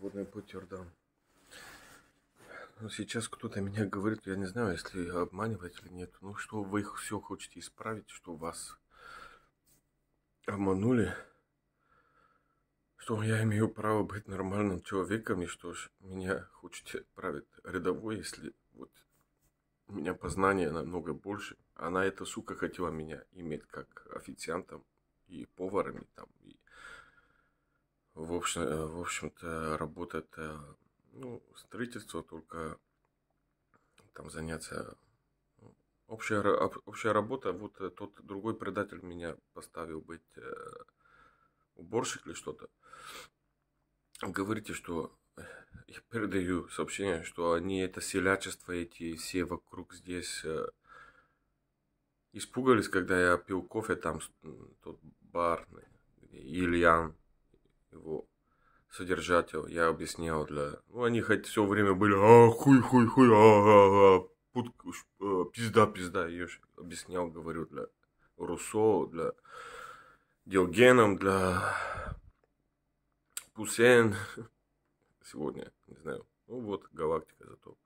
Водный путь да. Но ну, сейчас кто-то меня говорит, я не знаю, если обманывать или нет. Ну, что вы их все хотите исправить, что вас обманули. Что я имею право быть нормальным человеком, и что ж меня хочете править рядовой, если вот у меня познание намного больше. Она эта сука хотела меня иметь как официантом и поварами там в общем э, в общем-то работа это ну, строительство, только там заняться. Общая, общая работа, вот э, тот другой предатель меня поставил быть э, уборщик или что-то. Говорите, что я передаю сообщение, что они это селячество, эти все вокруг здесь испугались, когда я пил кофе там тот барный Ильян содержатель, я объяснял для... Ну, они хоть все время были, а, хуй, хуй, хуй, а, а, а, пут, а, э, пизда, пизда, я же объяснял, говорю, для Руссо, для Диогеном, для Пусен. Сегодня, не знаю. Ну вот, галактика зато.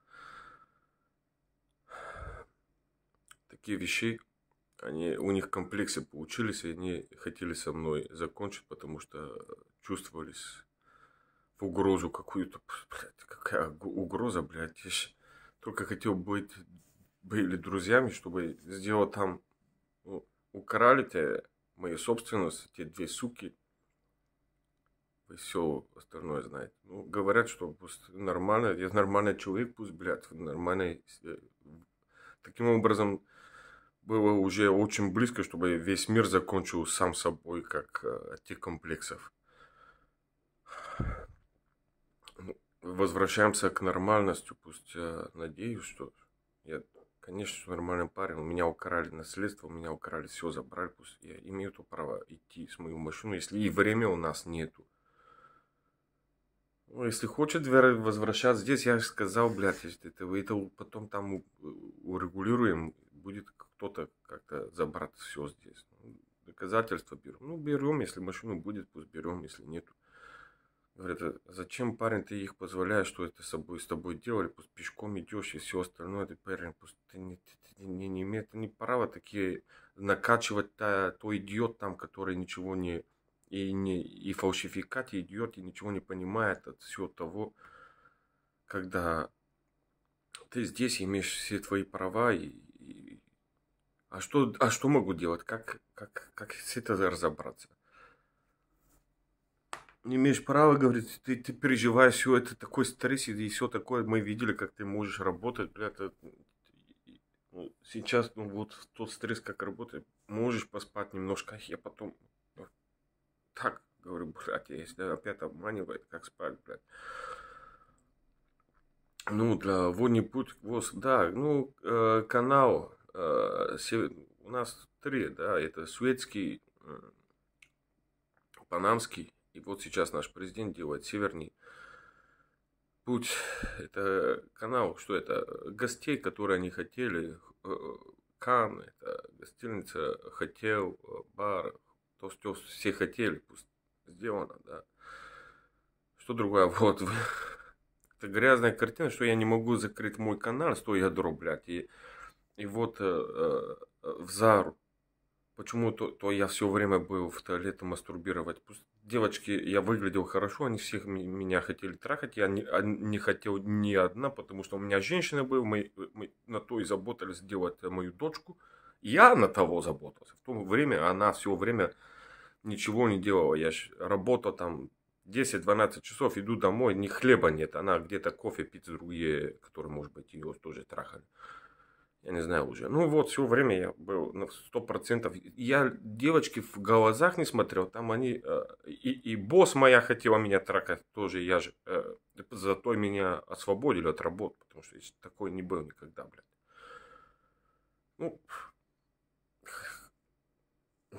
Такие вещи, они, у них комплексы получились, и они хотели со мной закончить, потому что чувствовались угрозу какую-то. Блядь, какая угу-, угроза, блядь. Я только хотел быть были друзьями, чтобы сделать там... Ну, украли те мои собственность, те две суки. И все остальное знаете. Ну, говорят, что пусть нормально, я нормальный человек, пусть, блядь, нормальный... Э, таким образом, было уже очень близко, чтобы весь мир закончил сам собой, как э, от тех комплексов. возвращаемся к нормальности, пусть я надеюсь, что я, конечно, нормальный парень, У меня украли наследство, у меня украли, все забрали, пусть я имею то право идти с мою машину, если и время у нас нету. Ну, если хочет Вера возвращаться здесь, я же сказал, блядь, если это, это потом там урегулируем, будет кто-то как-то забрать все здесь. Ну, доказательства берем. Ну, берем, если машину будет, пусть берем, если нету говорит, «А зачем, парень, ты их позволяешь, что это с тобой, с тобой делали, пусть пешком идешь и все остальное, ты, парень, пусть ты не, ты, не, не не имеет не права такие накачивать то, то идиот там, который ничего не, и, не, и фальшификат и идиот, и ничего не понимает от всего того, когда ты здесь имеешь все твои права, и, и, а, что, а что могу делать, как, как, как с это разобраться? не имеешь права, говорит, ты, ты переживаешь все это, такой стресс и все такое. Мы видели, как ты можешь работать, бля, это, ну, сейчас, ну вот тот стресс, как работать, можешь поспать немножко, а я потом ну, так говорю, блядь, если опять обманывает, как спать, блядь. Ну, для Вони путь, ВОЗ, да, ну, э, канал, э, север, у нас три, да, это светский, э, панамский и вот сейчас наш президент делает северный путь. Это канал, что это? Э, гостей, которые они хотели. Э, Кан, это гостиница, хотел, э, бар. То, что все хотели, пусть сделано, да. Что другое? Вот. Это грязная картина, что я не могу закрыть мой канал, что я ядро, блядь. И, и вот э, в Зару Почему то, то я все время был в туалете мастурбировать? Пусть девочки, я выглядел хорошо, они всех меня хотели трахать, я не, а, не хотел ни одна, потому что у меня женщина была, мы, мы на то и заботились сделать мою дочку. Я на того заботился. В то время она все время ничего не делала. Я работал там 10-12 часов, иду домой, ни хлеба нет. Она где-то кофе пить другие, которые, может быть, ее тоже трахали я не знаю уже. Ну вот, все время я был на сто процентов. Я девочки в глазах не смотрел, там они... Э, и, и босс моя хотела меня тракать тоже, я же... Э, зато меня освободили от работы, потому что если такой не был никогда, блядь. Ну,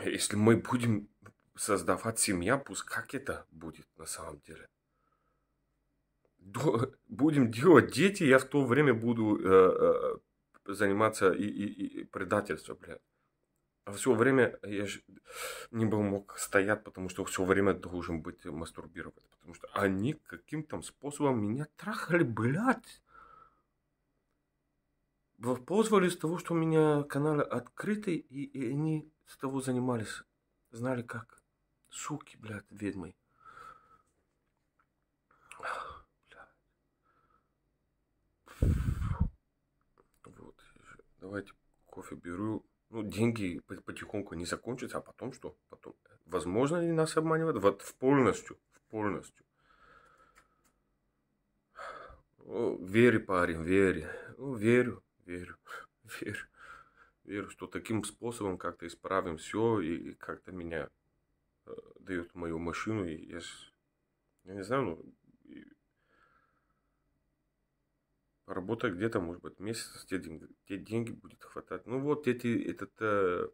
если мы будем создавать семья, пусть как это будет на самом деле? будем делать дети, я в то время буду э, э заниматься и, и, и предательством, блядь. А все время я не был мог стоять, потому что все время должен быть мастурбировать. Потому что они каким-то способом меня трахали, блядь. Воспользовались того, что у меня каналы открыты, и, и они с того занимались. Знали как. Суки, блядь, ведьмы. давайте кофе беру. Ну, деньги потихоньку не закончатся, а потом что? Потом. Возможно ли нас обманывать? Вот в полностью, в полностью. О, вери, парень, верю, Ну, верю, верю, верю. Верю, что таким способом как-то исправим все и, и как-то меня э, дает мою машину. И я, я не знаю, ну, и, работа где-то, может быть, месяц, те деньги, те деньги будет хватать. Ну вот эти, этот э,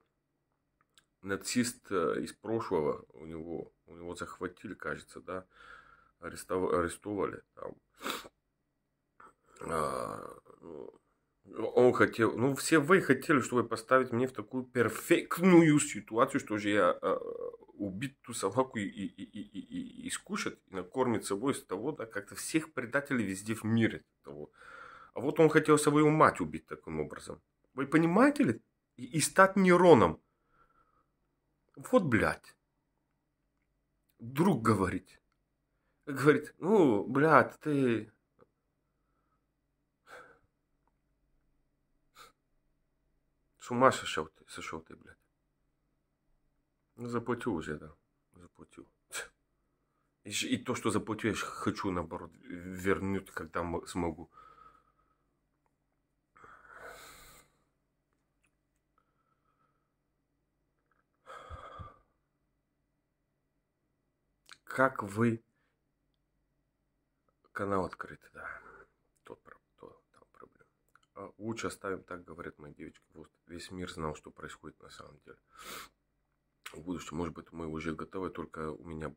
нацист э, из прошлого, у него, у него захватили, кажется, да, арестов, арестовали там. А, ну, он хотел, ну все вы хотели, чтобы поставить меня в такую перфектную ситуацию, что же я э, убить ту собаку и, и, и, и, и, и скушать, и накормить собой с того, да, как-то всех предателей везде в мире того. Вот. А вот он хотел свою мать убить таким образом. Вы понимаете ли? И, и стать нейроном. Вот, блядь. Друг говорит. Говорит, ну, блядь, ты... С ума сошел ты, сошел ты, блядь. Ну, заплатил уже, да. Заплатил. И, и то, что заплатил, я хочу, наоборот, вернуть, когда смогу. как вы... Канал открыт, да. Тут то, там проблема. Лучше а, оставим так, говорят мои девочки. Вот весь мир знал, что происходит на самом деле. В будущем, может быть, мы уже готовы, только у меня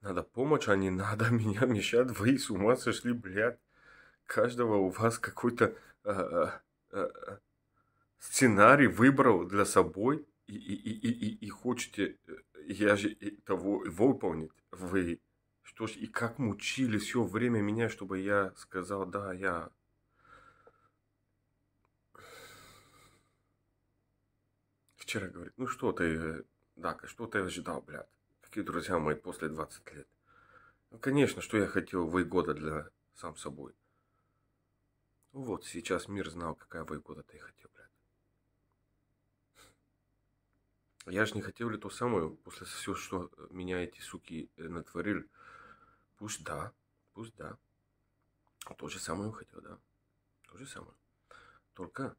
надо помочь, а не надо меня мешать. Вы с ума сошли, блядь. Каждого у вас какой-то а, а, а сценарий выбрал для собой и, и, и, и, и хочете э, я же того выполнить. Вы что ж, и как мучили все время меня, чтобы я сказал, да, я... Вчера говорит, ну что ты, Дака, что ты ожидал, блядь? Какие друзья мои после 20 лет? Ну, конечно, что я хотел года для сам собой. «Ну вот, сейчас мир знал, какая года ты хотел, блядь. Я ж не хотел ли то самое, после всего, что э, меня эти суки э, натворили. Пусть да, пусть да. То же самое хотел, да. То же самое. Только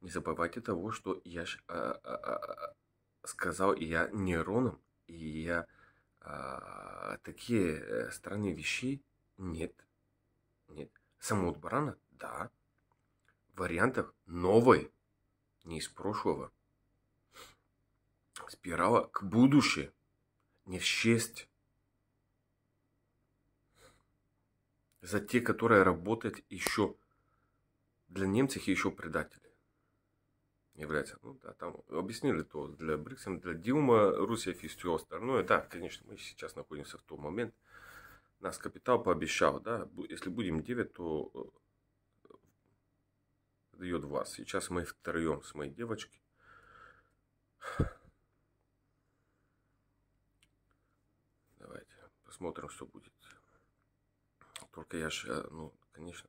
не забывайте того, что я ж, а, а, а, а сказал, и я нейроном, и я а, такие э, странные вещи нет. Нет. Самоутбрана? Да. Вариантов новой, не из прошлого спирала к будуще, не в счесть. За те, которые работают еще для немцев еще предатели является. Ну да, там объяснили то для Бриксона, для Дилма, Руссия и все остальное. Да, конечно, мы сейчас находимся в том момент. Нас капитал пообещал, да, если будем 9, то э, дает вас. Сейчас мы втроем с моей девочкой. посмотрим, что будет. Только я же, э, ну, конечно.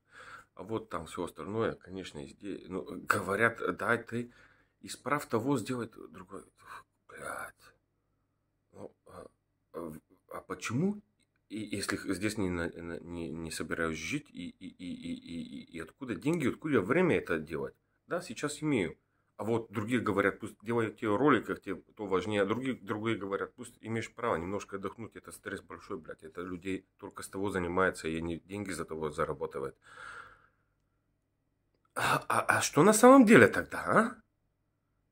А вот там все остальное, конечно, здесь. Ну, говорят, да, ты исправ того, сделать другой. Блядь. Ну, а, а, а почему, и, если здесь не, не, не собираюсь жить, и, и, и, и, и, и откуда деньги, откуда время это делать? Да, сейчас имею. А вот другие говорят, пусть делайте в роликах, те, то важнее. А другие, другие говорят, пусть имеешь право немножко отдохнуть. Это стресс большой, блядь. Это людей только с того занимается, и они деньги за того зарабатывают. А, а, а что на самом деле тогда, а?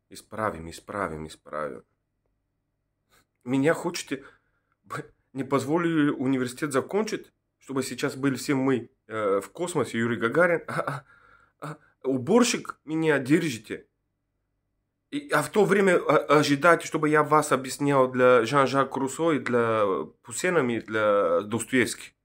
Исправим, исправим, исправим. Меня хочете Не позволили университет закончить, чтобы сейчас были все мы э, в космосе, Юрий Гагарин. А, а, а, уборщик меня держите и, а в то время а, ожидать, чтобы я вас объяснял для Жан-Жак Руссо и для Пусенами, и для Достоевского.